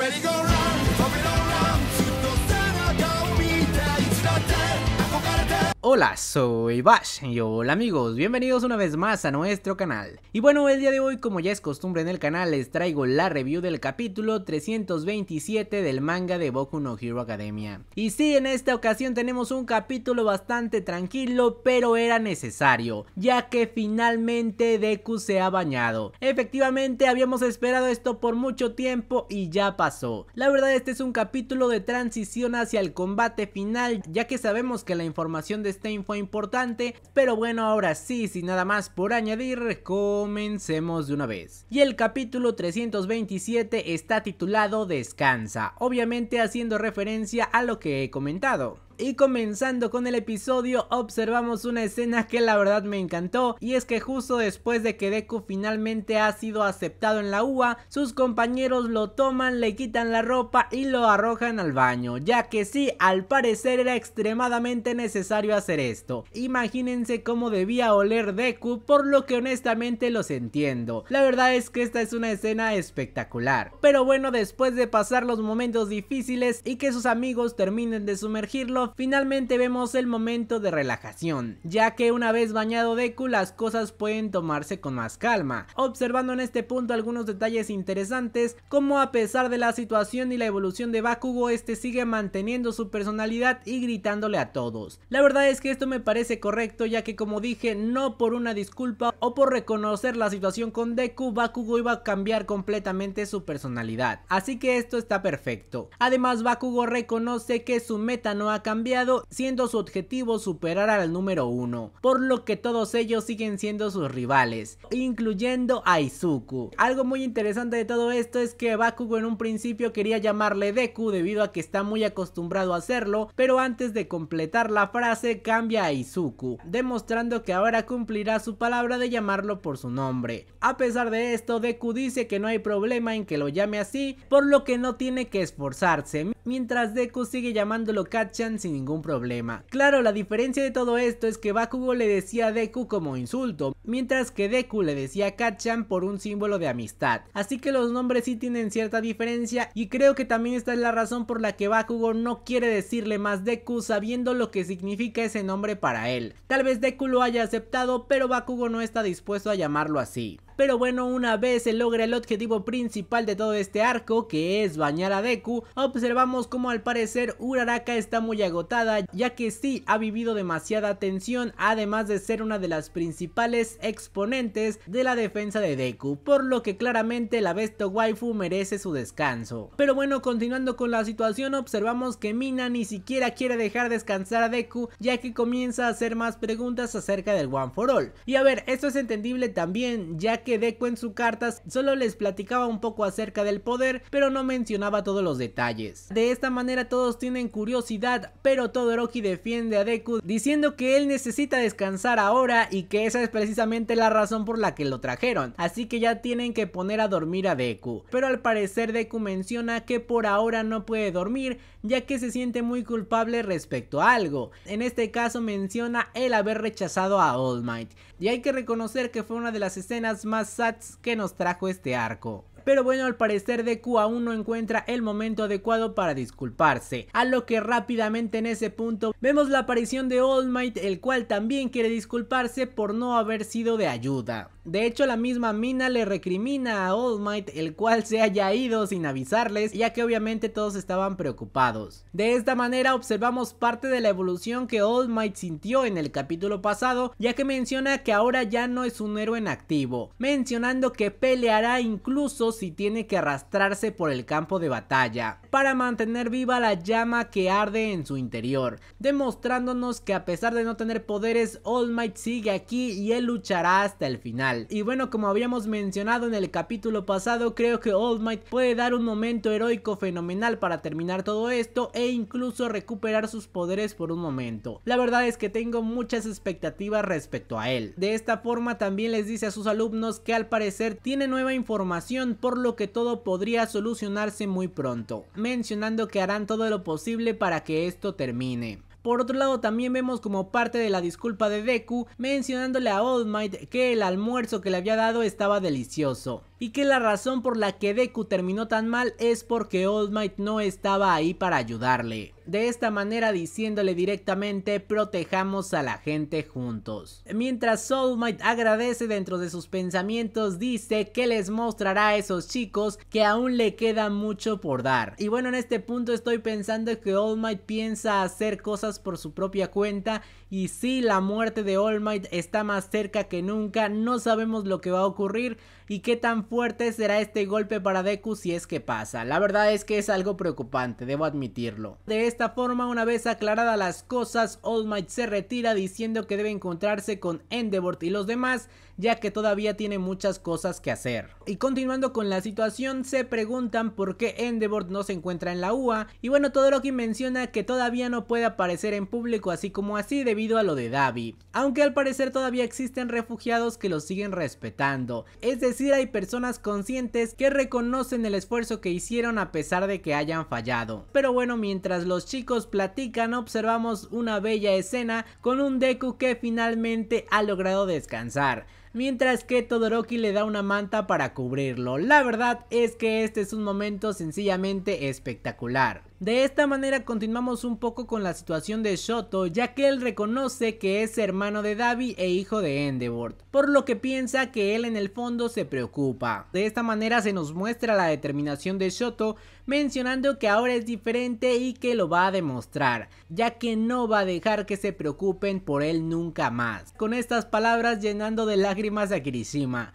many go wrong. Hola, soy Bash y hola amigos, bienvenidos una vez más a nuestro canal. Y bueno, el día de hoy como ya es costumbre en el canal les traigo la review del capítulo 327 del manga de Boku no Hero Academia. Y sí, en esta ocasión tenemos un capítulo bastante tranquilo, pero era necesario, ya que finalmente Deku se ha bañado. Efectivamente, habíamos esperado esto por mucho tiempo y ya pasó. La verdad este es un capítulo de transición hacia el combate final, ya que sabemos que la información de este info importante, pero bueno, ahora sí, sin nada más por añadir, comencemos de una vez. Y el capítulo 327 está titulado Descansa, obviamente haciendo referencia a lo que he comentado y comenzando con el episodio observamos una escena que la verdad me encantó y es que justo después de que Deku finalmente ha sido aceptado en la UA, sus compañeros lo toman, le quitan la ropa y lo arrojan al baño, ya que sí, al parecer era extremadamente necesario hacer esto. Imagínense cómo debía oler Deku, por lo que honestamente los entiendo. La verdad es que esta es una escena espectacular. Pero bueno, después de pasar los momentos difíciles y que sus amigos terminen de sumergirlo, finalmente vemos el momento de relajación, ya que una vez bañado Deku las cosas pueden tomarse con más calma, observando en este punto algunos detalles interesantes como a pesar de la situación y la evolución de Bakugo este sigue manteniendo su personalidad y gritándole a todos. La verdad es que esto me parece correcto ya que como dije no por una disculpa o por reconocer la situación con Deku Bakugo iba a cambiar completamente su personalidad, así que esto está perfecto. Además Bakugo reconoce que su meta no ha cambiado siendo su objetivo superar al número 1, por lo que todos ellos siguen siendo sus rivales, incluyendo a Izuku. Algo muy interesante de todo esto es que Bakugo en un principio quería llamarle Deku debido a que está muy acostumbrado a hacerlo, pero antes de completar la frase cambia a Izuku, demostrando que ahora cumplirá su palabra de llamarlo por su nombre. A pesar de esto, Deku dice que no hay problema en que lo llame así, por lo que no tiene que esforzarse, mientras Deku sigue llamándolo kachan sin ningún problema. Claro, la diferencia de todo esto es que Bakugo le decía Deku como insulto, mientras que Deku le decía Kachan por un símbolo de amistad. Así que los nombres sí tienen cierta diferencia y creo que también esta es la razón por la que Bakugo no quiere decirle más Deku sabiendo lo que significa ese nombre para él. Tal vez Deku lo haya aceptado, pero Bakugo no está dispuesto a llamarlo así. Pero bueno, una vez se logra el objetivo principal de todo este arco, que es bañar a Deku, observamos como al parecer Uraraka está muy agotada, ya que sí ha vivido demasiada tensión, además de ser una de las principales exponentes de la defensa de Deku, por lo que claramente la Besto Waifu merece su descanso. Pero bueno, continuando con la situación, observamos que Mina ni siquiera quiere dejar descansar a Deku, ya que comienza a hacer más preguntas acerca del One for All. Y a ver, esto es entendible también, ya que Deku en su cartas solo les platicaba un poco acerca del poder, pero no mencionaba todos los detalles. De esta manera todos tienen curiosidad, pero Todoroki defiende a Deku diciendo que él necesita descansar ahora y que esa es precisamente la razón por la que lo trajeron, así que ya tienen que poner a dormir a Deku. Pero al parecer Deku menciona que por ahora no puede dormir ya que se siente muy culpable respecto a algo. En este caso menciona el haber rechazado a All Might. Y hay que reconocer que fue una de las escenas más sats que nos trajo este arco. Pero bueno, al parecer Deku aún no encuentra el momento adecuado para disculparse, a lo que rápidamente en ese punto vemos la aparición de All Might, el cual también quiere disculparse por no haber sido de ayuda. De hecho, la misma Mina le recrimina a All Might el cual se haya ido sin avisarles, ya que obviamente todos estaban preocupados. De esta manera observamos parte de la evolución que All Might sintió en el capítulo pasado, ya que menciona que ahora ya no es un héroe en activo, mencionando que peleará incluso si tiene que arrastrarse por el campo de batalla, para mantener viva la llama que arde en su interior, demostrándonos que a pesar de no tener poderes, All Might sigue aquí y él luchará hasta el final. Y bueno, como habíamos mencionado en el capítulo pasado, creo que All Might puede dar un momento heroico fenomenal para terminar todo esto e incluso recuperar sus poderes por un momento. La verdad es que tengo muchas expectativas respecto a él. De esta forma también les dice a sus alumnos que al parecer tiene nueva información por lo que todo podría solucionarse muy pronto, mencionando que harán todo lo posible para que esto termine. Por otro lado, también vemos como parte de la disculpa de Deku mencionándole a Old Might que el almuerzo que le había dado estaba delicioso y que la razón por la que Deku terminó tan mal es porque All Might no estaba ahí para ayudarle. De esta manera diciéndole directamente protejamos a la gente juntos. Mientras All Might agradece dentro de sus pensamientos dice que les mostrará a esos chicos que aún le queda mucho por dar. Y bueno en este punto estoy pensando que All Might piensa hacer cosas por su propia cuenta y si la muerte de All Might está más cerca que nunca no sabemos lo que va a ocurrir y qué tan fuerte será este golpe para Deku si es que pasa. La verdad es que es algo preocupante, debo admitirlo. De esta forma, una vez aclaradas las cosas, All Might se retira diciendo que debe encontrarse con Endeavor y los demás, ya que todavía tiene muchas cosas que hacer. Y continuando con la situación, se preguntan por qué Endeavor no se encuentra en la UA, y bueno, Todoroki menciona que todavía no puede aparecer en público así como así debido a lo de Davi, aunque al parecer todavía existen refugiados que lo siguen respetando, es decir, hay personas conscientes que reconocen el esfuerzo que hicieron a pesar de que hayan fallado. Pero bueno, mientras los chicos platican observamos una bella escena con un Deku que finalmente ha logrado descansar mientras que Todoroki le da una manta para cubrirlo. La verdad es que este es un momento sencillamente espectacular. De esta manera continuamos un poco con la situación de Shoto, ya que él reconoce que es hermano de Davi e hijo de Endeavor, por lo que piensa que él en el fondo se preocupa. De esta manera se nos muestra la determinación de Shoto, mencionando que ahora es diferente y que lo va a demostrar, ya que no va a dejar que se preocupen por él nunca más. Con estas palabras llenando de lágrimas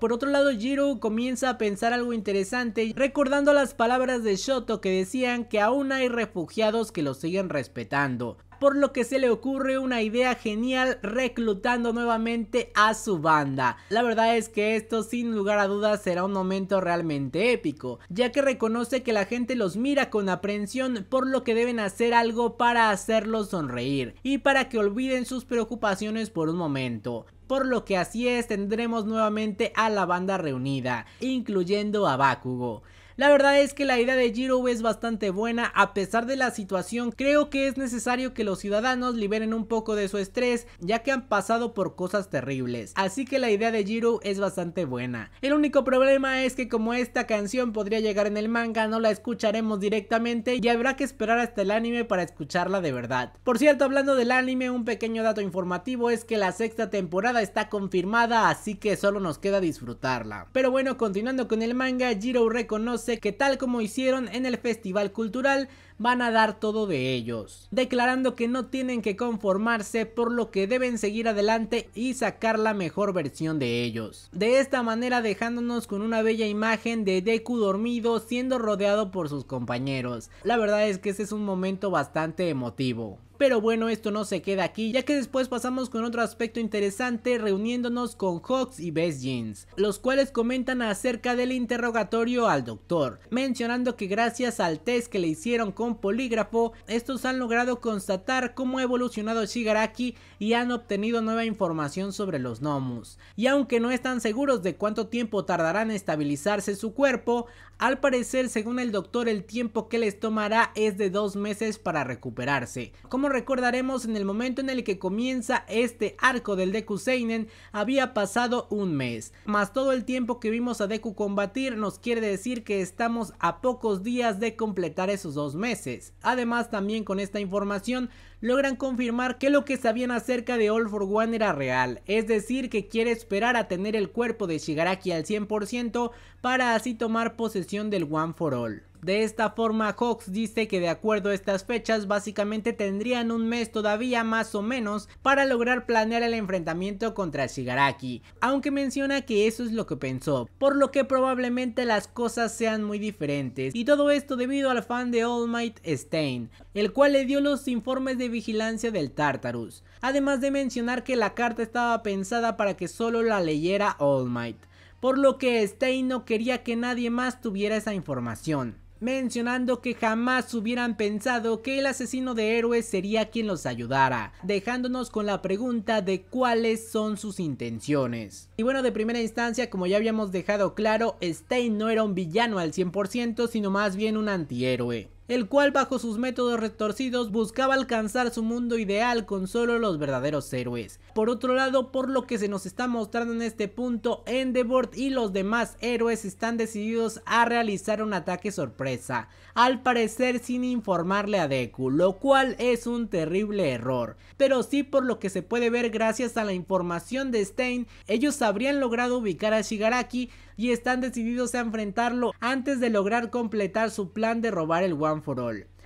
por otro lado, Jiro comienza a pensar algo interesante, recordando las palabras de Shoto que decían que aún hay refugiados que los siguen respetando por lo que se le ocurre una idea genial reclutando nuevamente a su banda. La verdad es que esto sin lugar a dudas será un momento realmente épico, ya que reconoce que la gente los mira con aprensión por lo que deben hacer algo para hacerlos sonreír y para que olviden sus preocupaciones por un momento por lo que así es tendremos nuevamente a la banda reunida, incluyendo a Bakugo. La verdad es que la idea de Giro es bastante buena, a pesar de la situación creo que es necesario que los ciudadanos liberen un poco de su estrés, ya que han pasado por cosas terribles, así que la idea de Giro es bastante buena. El único problema es que como esta canción podría llegar en el manga, no la escucharemos directamente y habrá que esperar hasta el anime para escucharla de verdad. Por cierto, hablando del anime, un pequeño dato informativo es que la sexta temporada está confirmada, así que solo nos queda disfrutarla. Pero bueno, continuando con el manga, Giro reconoce que tal como hicieron en el Festival Cultural, van a dar todo de ellos, declarando que no tienen que conformarse por lo que deben seguir adelante y sacar la mejor versión de ellos. De esta manera dejándonos con una bella imagen de Deku dormido siendo rodeado por sus compañeros. La verdad es que ese es un momento bastante emotivo. Pero bueno, esto no se queda aquí, ya que después pasamos con otro aspecto interesante reuniéndonos con Hawks y Best Jeans, los cuales comentan acerca del interrogatorio al doctor, mencionando que gracias al test que le hicieron con polígrafo, estos han logrado constatar cómo ha evolucionado Shigaraki y han obtenido nueva información sobre los Nomus. Y aunque no están seguros de cuánto tiempo tardarán en estabilizarse su cuerpo, al parecer según el doctor el tiempo que les tomará es de dos meses para recuperarse. Como recordaremos en el momento en el que comienza este arco del Deku Seinen había pasado un mes, más todo el tiempo que vimos a Deku combatir nos quiere decir que estamos a pocos días de completar esos dos meses. Además también con esta información logran confirmar que lo que sabían acerca de All for One era real, es decir que quiere esperar a tener el cuerpo de Shigaraki al 100% para así tomar posesión del One for All. De esta forma, Cox dice que de acuerdo a estas fechas, básicamente tendrían un mes todavía más o menos para lograr planear el enfrentamiento contra Shigaraki, aunque menciona que eso es lo que pensó, por lo que probablemente las cosas sean muy diferentes, y todo esto debido al fan de All Might Stein, el cual le dio los informes de vigilancia del Tartarus, además de mencionar que la carta estaba pensada para que solo la leyera All Might, por lo que Stein no quería que nadie más tuviera esa información mencionando que jamás hubieran pensado que el asesino de héroes sería quien los ayudara, dejándonos con la pregunta de cuáles son sus intenciones. Y bueno, de primera instancia, como ya habíamos dejado claro, Stein no era un villano al 100%, sino más bien un antihéroe el cual bajo sus métodos retorcidos buscaba alcanzar su mundo ideal con solo los verdaderos héroes. Por otro lado, por lo que se nos está mostrando en este punto, Endeavor y los demás héroes están decididos a realizar un ataque sorpresa, al parecer sin informarle a Deku, lo cual es un terrible error. Pero sí por lo que se puede ver gracias a la información de Stein, ellos habrían logrado ubicar a Shigaraki y están decididos a enfrentarlo antes de lograr completar su plan de robar el One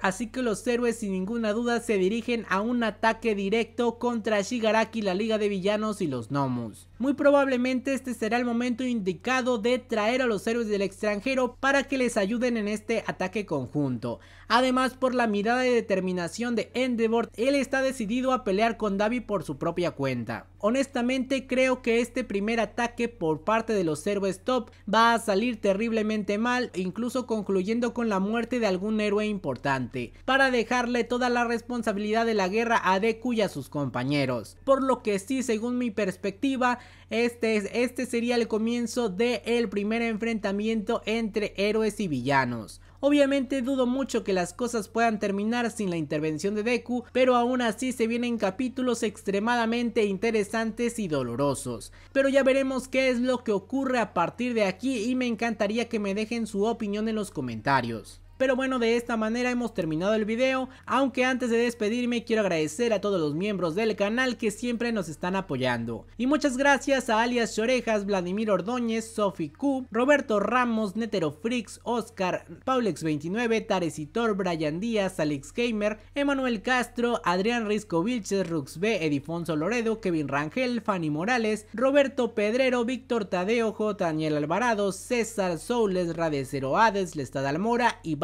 Así que los héroes sin ninguna duda se dirigen a un ataque directo contra Shigaraki, la liga de villanos y los gnomus. Muy probablemente este será el momento indicado de traer a los héroes del extranjero para que les ayuden en este ataque conjunto. Además por la mirada de determinación de Endeavor, él está decidido a pelear con Davi por su propia cuenta. Honestamente creo que este primer ataque por parte de los héroes top va a salir terriblemente mal, incluso concluyendo con la muerte de algún héroe importante, para dejarle toda la responsabilidad de la guerra a Deku y a sus compañeros. Por lo que sí, según mi perspectiva, este, este sería el comienzo del el primer enfrentamiento entre héroes y villanos. Obviamente dudo mucho que las cosas puedan terminar sin la intervención de Deku, pero aún así se vienen capítulos extremadamente interesantes y dolorosos. Pero ya veremos qué es lo que ocurre a partir de aquí y me encantaría que me dejen su opinión en los comentarios. Pero bueno, de esta manera hemos terminado el video, aunque antes de despedirme quiero agradecer a todos los miembros del canal que siempre nos están apoyando. Y muchas gracias a alias Chorejas, Vladimir Ordóñez, Sofi Q, Roberto Ramos, Netero frix Oscar, Paulex29, Tarecitor, Brian Díaz, Alex Gamer, Emanuel Castro, Adrián Risco Vilches, Rux B, Edifonso Loredo, Kevin Rangel, Fanny Morales, Roberto Pedrero, Víctor Tadeo, Daniel Alvarado, César Soules, Cero Hades, Lestad Almora y